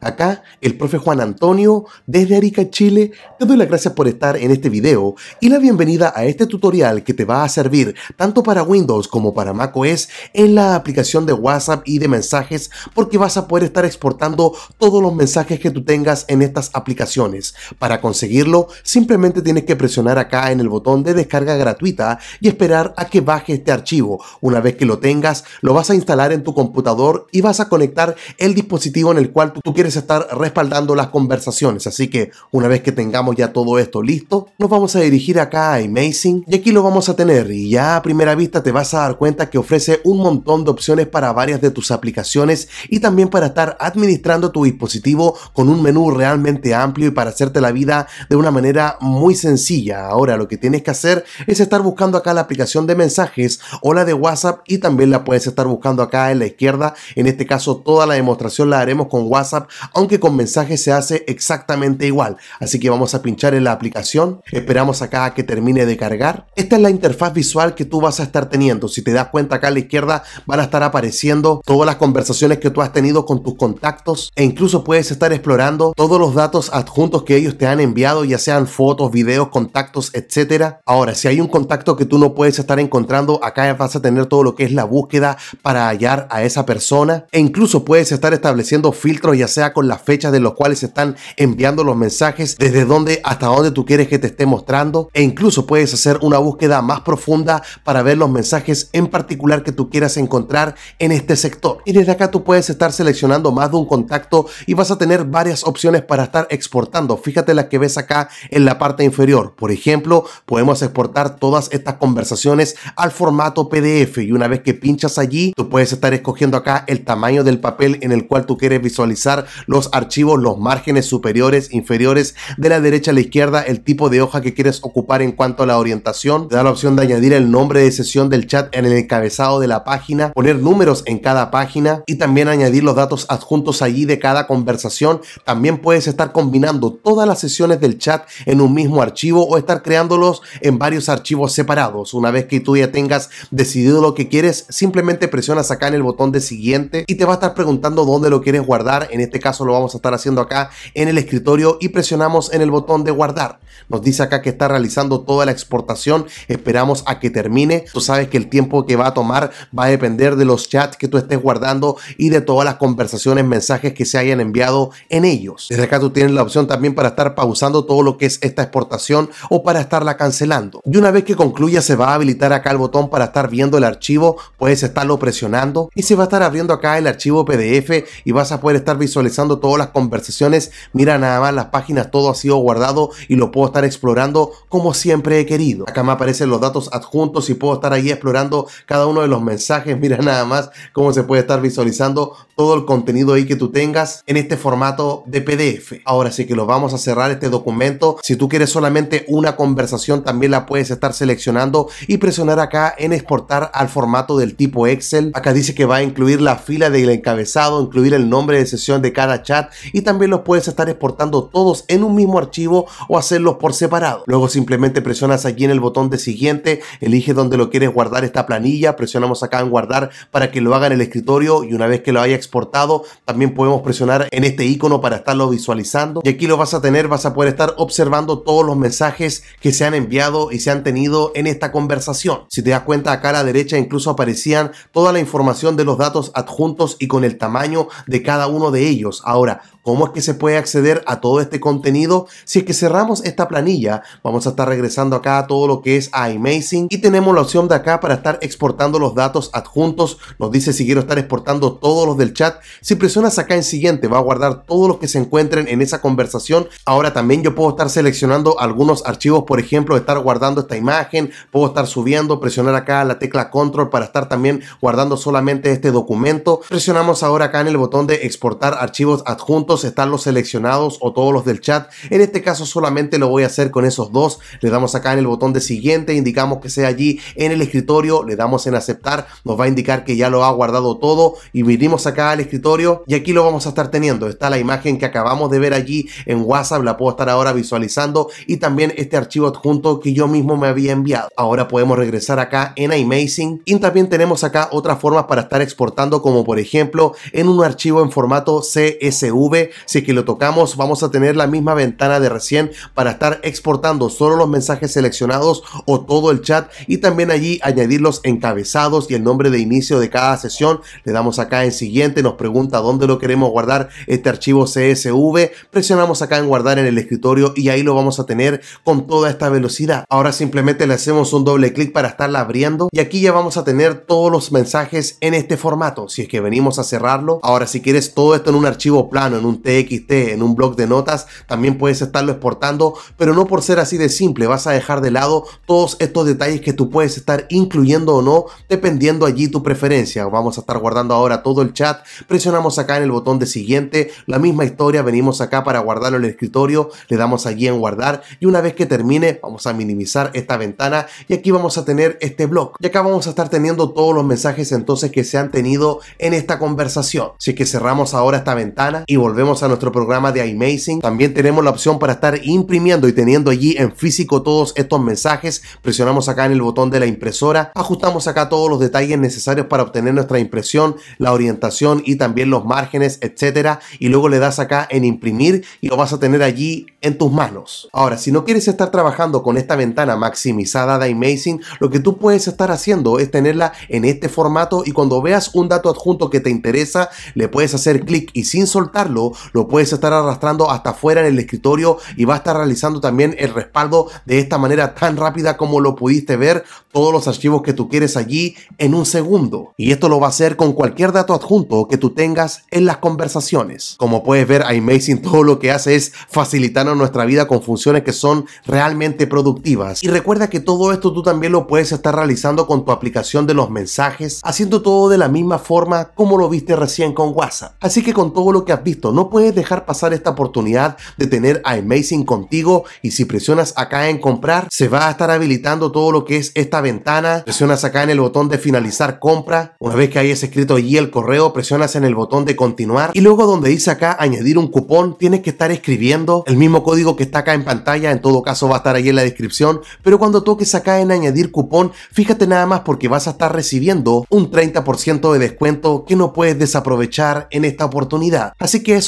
Acá el profe Juan Antonio desde Arica, Chile, te doy las gracias por estar en este video y la bienvenida a este tutorial que te va a servir tanto para Windows como para macOS en la aplicación de WhatsApp y de mensajes porque vas a poder estar exportando todos los mensajes que tú tengas en estas aplicaciones. Para conseguirlo simplemente tienes que presionar acá en el botón de descarga gratuita y esperar a que baje este archivo. Una vez que lo tengas lo vas a instalar en tu computador y vas a conectar el dispositivo en el cual tú quieres estar respaldando las conversaciones, así que una vez que tengamos ya todo esto listo, nos vamos a dirigir acá a Amazing y aquí lo vamos a tener y ya a primera vista te vas a dar cuenta que ofrece un montón de opciones para varias de tus aplicaciones y también para estar administrando tu dispositivo con un menú realmente amplio y para hacerte la vida de una manera muy sencilla. Ahora lo que tienes que hacer es estar buscando acá la aplicación de mensajes o la de WhatsApp y también la puedes estar buscando acá en la izquierda. En este caso toda la demostración la haremos con WhatsApp aunque con mensajes se hace exactamente igual. Así que vamos a pinchar en la aplicación, esperamos acá a que termine de cargar. Esta es la interfaz visual que tú vas a estar teniendo. Si te das cuenta acá a la izquierda van a estar apareciendo todas las conversaciones que tú has tenido con tus contactos e incluso puedes estar explorando todos los datos adjuntos que ellos te han enviado, ya sean fotos, videos, contactos, etcétera. Ahora, si hay un contacto que tú no puedes estar encontrando, acá vas a tener todo lo que es la búsqueda para hallar a esa persona e incluso puedes estar estableciendo filtros ya sea con las fechas de los cuales se están enviando los mensajes, desde dónde hasta dónde tú quieres que te esté mostrando e incluso puedes hacer una búsqueda más profunda para ver los mensajes en particular que tú quieras encontrar en este sector. Y desde acá tú puedes estar seleccionando más de un contacto y vas a tener varias opciones para estar exportando. Fíjate las que ves acá en la parte inferior. Por ejemplo, podemos exportar todas estas conversaciones al formato PDF y una vez que pinchas allí, tú puedes estar escogiendo acá el tamaño del papel en el cual tú quieres visualizar los archivos, los márgenes superiores, inferiores, de la derecha a la izquierda, el tipo de hoja que quieres ocupar en cuanto a la orientación. Te da la opción de añadir el nombre de sesión del chat en el encabezado de la página, poner números en cada página y también añadir los datos adjuntos allí de cada conversación. También puedes estar combinando todas las sesiones del chat en un mismo archivo o estar creándolos en varios archivos separados. Una vez que tú ya tengas decidido lo que quieres, simplemente presiona acá en el botón de siguiente y te va a estar preguntando dónde lo quieres guardar. En este caso, caso lo vamos a estar haciendo acá en el escritorio y presionamos en el botón de guardar. Nos dice acá que está realizando toda la exportación, esperamos a que termine. Tú sabes que el tiempo que va a tomar va a depender de los chats que tú estés guardando y de todas las conversaciones, mensajes que se hayan enviado en ellos. Desde acá tú tienes la opción también para estar pausando todo lo que es esta exportación o para estarla cancelando. Y una vez que concluya se va a habilitar acá el botón para estar viendo el archivo, puedes estarlo presionando y se va a estar abriendo acá el archivo PDF y vas a poder estar visualizando todas las conversaciones, mira nada más las páginas, todo ha sido guardado y lo puedo estar explorando como siempre he querido. Acá me aparecen los datos adjuntos y puedo estar ahí explorando cada uno de los mensajes, mira nada más cómo se puede estar visualizando todo el contenido ahí que tú tengas en este formato de PDF. Ahora sí que lo vamos a cerrar este documento. Si tú quieres solamente una conversación, también la puedes estar seleccionando y presionar acá en exportar al formato del tipo Excel. Acá dice que va a incluir la fila del encabezado, incluir el nombre de sesión de cada a chat y también los puedes estar exportando todos en un mismo archivo o hacerlos por separado. Luego simplemente presionas aquí en el botón de siguiente, elige donde lo quieres guardar esta planilla, presionamos acá en guardar para que lo haga en el escritorio y una vez que lo haya exportado también podemos presionar en este icono para estarlo visualizando y aquí lo vas a tener, vas a poder estar observando todos los mensajes que se han enviado y se han tenido en esta conversación. Si te das cuenta acá a la derecha incluso aparecían toda la información de los datos adjuntos y con el tamaño de cada uno de ellos Ahora, ¿Cómo es que se puede acceder a todo este contenido? Si es que cerramos esta planilla, vamos a estar regresando acá a todo lo que es iMazing y tenemos la opción de acá para estar exportando los datos adjuntos. Nos dice si quiero estar exportando todos los del chat. Si presionas acá en siguiente, va a guardar todos los que se encuentren en esa conversación. Ahora también yo puedo estar seleccionando algunos archivos, por ejemplo, estar guardando esta imagen, puedo estar subiendo, presionar acá la tecla control para estar también guardando solamente este documento. Presionamos ahora acá en el botón de exportar archivos adjuntos están los seleccionados o todos los del chat. En este caso solamente lo voy a hacer con esos dos. Le damos acá en el botón de siguiente, indicamos que sea allí en el escritorio, le damos en aceptar, nos va a indicar que ya lo ha guardado todo y vinimos acá al escritorio y aquí lo vamos a estar teniendo. Está la imagen que acabamos de ver allí en WhatsApp, la puedo estar ahora visualizando y también este archivo adjunto que yo mismo me había enviado. Ahora podemos regresar acá en Amazing y también tenemos acá otras formas para estar exportando como por ejemplo en un archivo en formato CSV si es que lo tocamos, vamos a tener la misma ventana de recién para estar exportando solo los mensajes seleccionados o todo el chat y también allí añadir los encabezados y el nombre de inicio de cada sesión. Le damos acá en siguiente, nos pregunta dónde lo queremos guardar este archivo CSV. Presionamos acá en guardar en el escritorio y ahí lo vamos a tener con toda esta velocidad. Ahora simplemente le hacemos un doble clic para estarla abriendo y aquí ya vamos a tener todos los mensajes en este formato. Si es que venimos a cerrarlo, ahora si quieres todo esto en un archivo plano, en un TXT, en un blog de notas, también puedes estarlo exportando, pero no por ser así de simple, vas a dejar de lado todos estos detalles que tú puedes estar incluyendo o no, dependiendo allí tu preferencia. Vamos a estar guardando ahora todo el chat, presionamos acá en el botón de siguiente, la misma historia, venimos acá para guardarlo en el escritorio, le damos allí en guardar y una vez que termine vamos a minimizar esta ventana y aquí vamos a tener este blog. Y acá vamos a estar teniendo todos los mensajes entonces que se han tenido en esta conversación. así que cerramos ahora esta ventana y volvemos vemos a nuestro programa de iMazing, también tenemos la opción para estar imprimiendo y teniendo allí en físico todos estos mensajes. Presionamos acá en el botón de la impresora, ajustamos acá todos los detalles necesarios para obtener nuestra impresión, la orientación y también los márgenes, etcétera, y luego le das acá en imprimir y lo vas a tener allí en tus manos. Ahora, si no quieres estar trabajando con esta ventana maximizada de iMazing, lo que tú puedes estar haciendo es tenerla en este formato y cuando veas un dato adjunto que te interesa, le puedes hacer clic y sin soltarlo lo puedes estar arrastrando hasta afuera en el escritorio y va a estar realizando también el respaldo de esta manera tan rápida como lo pudiste ver todos los archivos que tú quieres allí en un segundo. Y esto lo va a hacer con cualquier dato adjunto que tú tengas en las conversaciones. Como puedes ver, iMazing todo lo que hace es facilitarnos nuestra vida con funciones que son realmente productivas. Y recuerda que todo esto tú también lo puedes estar realizando con tu aplicación de los mensajes, haciendo todo de la misma forma como lo viste recién con WhatsApp. Así que con todo lo que has visto, no puedes dejar pasar esta oportunidad de tener a Amazing contigo y si presionas acá en comprar, se va a estar habilitando todo lo que es esta ventana. Presionas acá en el botón de finalizar compra. Una vez que hayas escrito allí el correo, presionas en el botón de continuar y luego donde dice acá añadir un cupón, tienes que estar escribiendo el mismo código que está acá en pantalla. En todo caso va a estar ahí en la descripción, pero cuando toques acá en añadir cupón, fíjate nada más porque vas a estar recibiendo un 30% de descuento que no puedes desaprovechar en esta oportunidad. Así que eso